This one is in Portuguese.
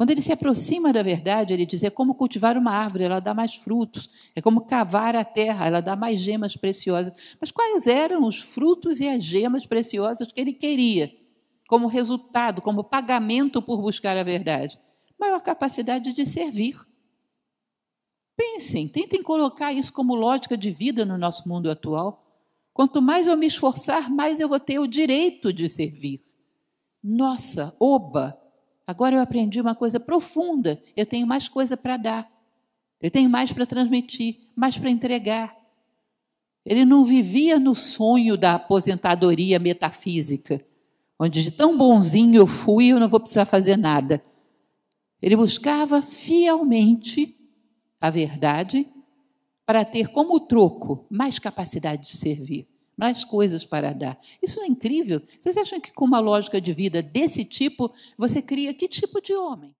Quando ele se aproxima da verdade, ele diz: é como cultivar uma árvore, ela dá mais frutos. É como cavar a terra, ela dá mais gemas preciosas. Mas quais eram os frutos e as gemas preciosas que ele queria? Como resultado, como pagamento por buscar a verdade? Maior capacidade de servir. Pensem, tentem colocar isso como lógica de vida no nosso mundo atual. Quanto mais eu me esforçar, mais eu vou ter o direito de servir. Nossa, oba! Agora eu aprendi uma coisa profunda, eu tenho mais coisa para dar, eu tenho mais para transmitir, mais para entregar. Ele não vivia no sonho da aposentadoria metafísica, onde de tão bonzinho eu fui, eu não vou precisar fazer nada. Ele buscava fielmente a verdade para ter como troco mais capacidade de servir mais coisas para dar. Isso é incrível. Vocês acham que com uma lógica de vida desse tipo, você cria que tipo de homem?